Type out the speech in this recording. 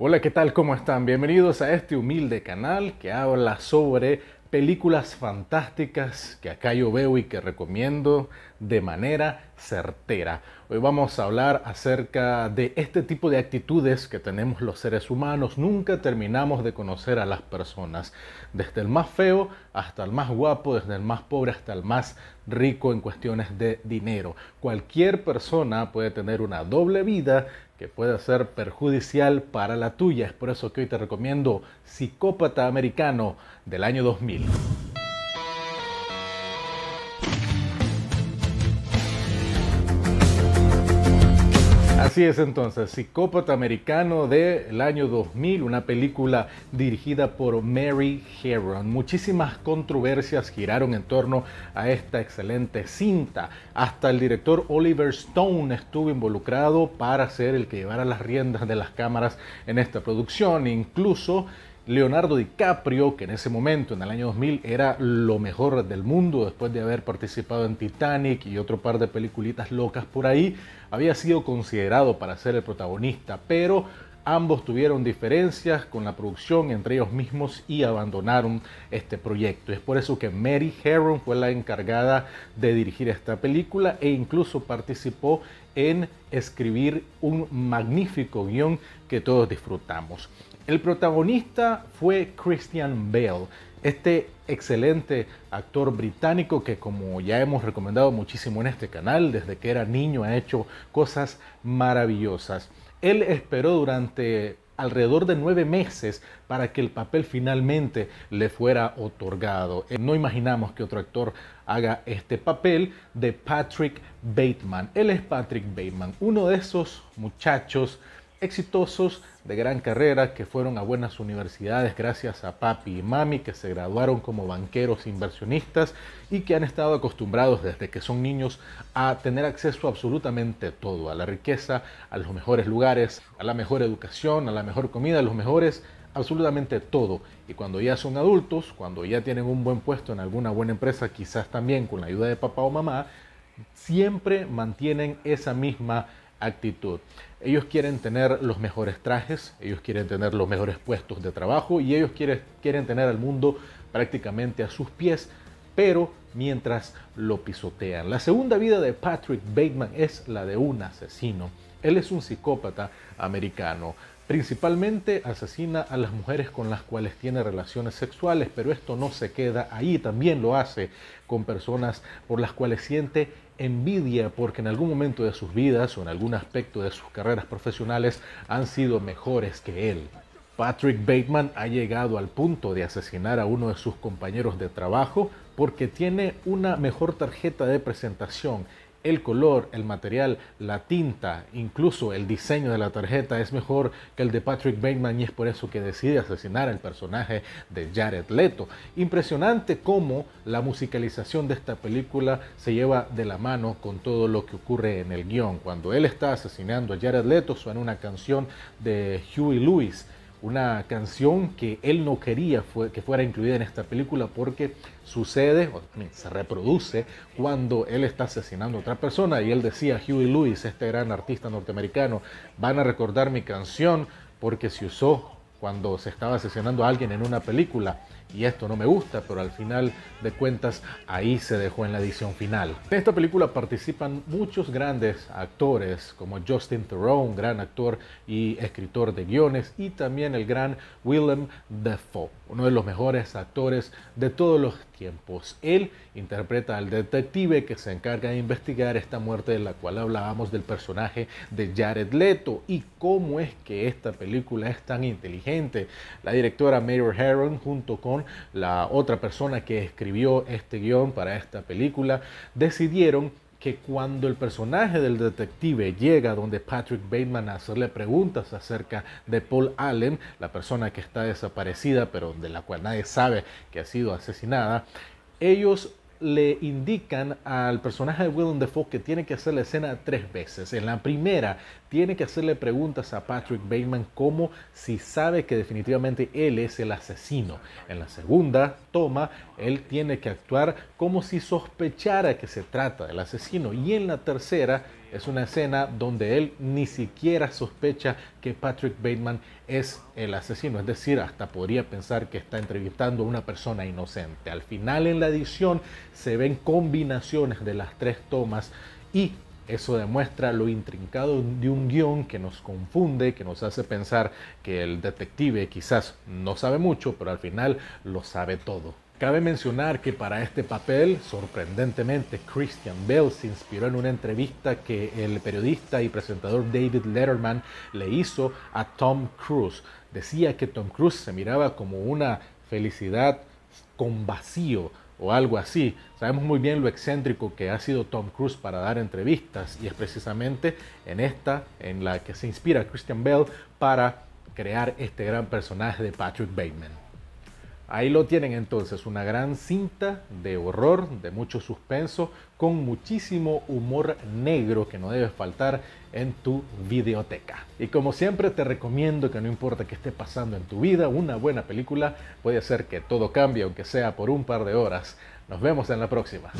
Hola, ¿qué tal? ¿Cómo están? Bienvenidos a este humilde canal que habla sobre películas fantásticas que acá yo veo y que recomiendo de manera certera. Hoy vamos a hablar acerca de este tipo de actitudes que tenemos los seres humanos. Nunca terminamos de conocer a las personas, desde el más feo hasta el más guapo, desde el más pobre hasta el más rico en cuestiones de dinero. Cualquier persona puede tener una doble vida que puede ser perjudicial para la tuya. Es por eso que hoy te recomiendo Psicópata Americano del año 2000. Así es entonces, Psicópata Americano del año 2000, una película dirigida por Mary Heron. Muchísimas controversias giraron en torno a esta excelente cinta. Hasta el director Oliver Stone estuvo involucrado para ser el que llevara las riendas de las cámaras en esta producción. Incluso Leonardo DiCaprio, que en ese momento, en el año 2000, era lo mejor del mundo después de haber participado en Titanic y otro par de peliculitas locas por ahí, había sido considerado para ser el protagonista, pero Ambos tuvieron diferencias con la producción entre ellos mismos y abandonaron este proyecto. Es por eso que Mary Heron fue la encargada de dirigir esta película e incluso participó en escribir un magnífico guión que todos disfrutamos. El protagonista fue Christian Bale, este excelente actor británico que como ya hemos recomendado muchísimo en este canal, desde que era niño ha hecho cosas maravillosas. Él esperó durante alrededor de nueve meses para que el papel finalmente le fuera otorgado. Eh, no imaginamos que otro actor haga este papel de Patrick Bateman. Él es Patrick Bateman, uno de esos muchachos exitosos de gran carrera que fueron a buenas universidades gracias a papi y mami que se graduaron como banqueros inversionistas y que han estado acostumbrados desde que son niños a tener acceso a absolutamente todo, a la riqueza, a los mejores lugares, a la mejor educación, a la mejor comida, a los mejores absolutamente todo. Y cuando ya son adultos, cuando ya tienen un buen puesto en alguna buena empresa, quizás también con la ayuda de papá o mamá, siempre mantienen esa misma actitud. Ellos quieren tener los mejores trajes, ellos quieren tener los mejores puestos de trabajo y ellos quieren, tener al mundo prácticamente a sus pies, pero mientras lo pisotean. La segunda vida de Patrick Bateman es la de un asesino. Él es un psicópata americano. Principalmente asesina a las mujeres con las cuales tiene relaciones sexuales, pero esto no se queda ahí, también lo hace con personas por las cuales siente envidia porque en algún momento de sus vidas o en algún aspecto de sus carreras profesionales han sido mejores que él. Patrick Bateman ha llegado al punto de asesinar a uno de sus compañeros de trabajo porque tiene una mejor tarjeta de presentación el color, el material, la tinta, incluso el diseño de la tarjeta es mejor que el de Patrick Bateman y es por eso que decide asesinar al personaje de Jared Leto. Impresionante cómo la musicalización de esta película se lleva de la mano con todo lo que ocurre en el guión. Cuando él está asesinando a Jared Leto suena una canción de Huey Lewis una canción que él no quería que fuera incluida en esta película porque sucede, o se reproduce cuando él está asesinando a otra persona y él decía, Huey Lewis, este gran artista norteamericano, van a recordar mi canción porque se usó cuando se estaba asesinando a alguien en una película y esto no me gusta, pero al final de cuentas ahí se dejó en la edición final. En esta película participan muchos grandes actores como Justin Theroux, gran actor y escritor de guiones, y también el gran Willem Dafoe, uno de los mejores actores de todos los tiempos. Él interpreta al detective que se encarga de investigar esta muerte de la cual hablábamos del personaje de Jared Leto y cómo es que esta película es tan inteligente. La directora Mayor Heron junto con la otra persona que escribió este guión para esta película, decidieron que cuando el personaje del detective llega donde Patrick Bateman a hacerle preguntas acerca de Paul Allen, la persona que está desaparecida pero de la cual nadie sabe que ha sido asesinada, ellos le indican al personaje de Willem Dafoe que tiene que hacer la escena tres veces. En la primera, tiene que hacerle preguntas a Patrick Bateman como si sabe que definitivamente él es el asesino. En la segunda toma, él tiene que actuar como si sospechara que se trata del asesino. Y en la tercera, es una escena donde él ni siquiera sospecha que Patrick Bateman es el asesino, es decir, hasta podría pensar que está entrevistando a una persona inocente. Al final en la edición se ven combinaciones de las tres tomas y eso demuestra lo intrincado de un guión que nos confunde, que nos hace pensar que el detective quizás no sabe mucho, pero al final lo sabe todo. Cabe mencionar que para este papel, sorprendentemente, Christian Bale se inspiró en una entrevista que el periodista y presentador David Letterman le hizo a Tom Cruise. Decía que Tom Cruise se miraba como una felicidad con vacío o algo así. Sabemos muy bien lo excéntrico que ha sido Tom Cruise para dar entrevistas y es precisamente en esta en la que se inspira Christian Bale para crear este gran personaje de Patrick Bateman. Ahí lo tienen entonces, una gran cinta de horror, de mucho suspenso, con muchísimo humor negro que no debe faltar en tu videoteca. Y como siempre te recomiendo que no importa qué esté pasando en tu vida, una buena película puede hacer que todo cambie, aunque sea por un par de horas. Nos vemos en la próxima.